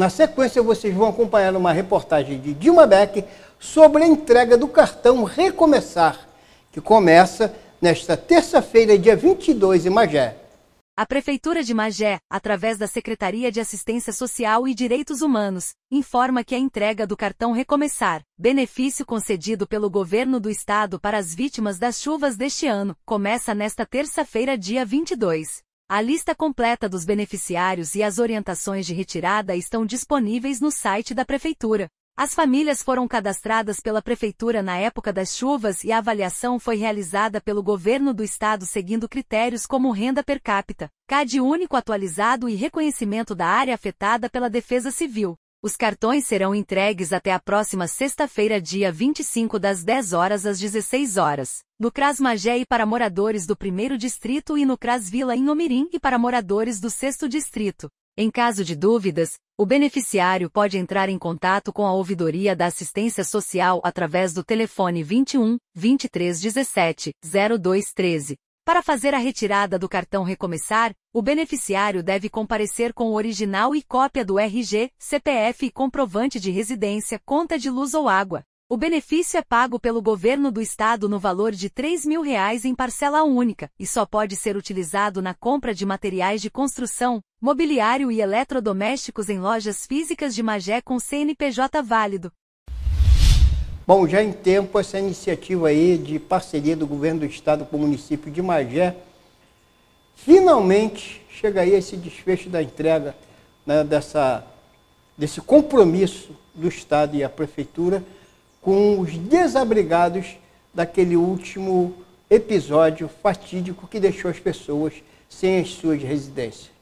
na sequência vocês vão acompanhar uma reportagem de Dilma Beck sobre a entrega do cartão Recomeçar, que começa nesta terça-feira, dia 22, em Magé. A Prefeitura de Magé, através da Secretaria de Assistência Social e Direitos Humanos, informa que a entrega do cartão Recomeçar, benefício concedido pelo governo do estado para as vítimas das chuvas deste ano, começa nesta terça-feira, dia 22. A lista completa dos beneficiários e as orientações de retirada estão disponíveis no site da Prefeitura. As famílias foram cadastradas pela Prefeitura na época das chuvas e a avaliação foi realizada pelo Governo do Estado seguindo critérios como renda per capita, CAD único atualizado e reconhecimento da área afetada pela Defesa Civil. Os cartões serão entregues até a próxima sexta-feira, dia 25, das 10 horas às 16 horas, no CRAS Magé e para moradores do 1 Distrito e no CRAS Vila em Omirim e para moradores do 6 Distrito. Em caso de dúvidas, o beneficiário pode entrar em contato com a Ouvidoria da Assistência Social através do telefone 21 2317 0213 para fazer a retirada do cartão recomeçar, o beneficiário deve comparecer com o original e cópia do RG, CPF e comprovante de residência, conta de luz ou água. O benefício é pago pelo governo do estado no valor de R$ mil reais em parcela única e só pode ser utilizado na compra de materiais de construção, mobiliário e eletrodomésticos em lojas físicas de Magé com CNPJ válido. Bom, já em tempo, essa iniciativa aí de parceria do governo do estado com o município de Magé, finalmente chega aí esse desfecho da entrega né, dessa, desse compromisso do estado e a prefeitura com os desabrigados daquele último episódio fatídico que deixou as pessoas sem as suas residências.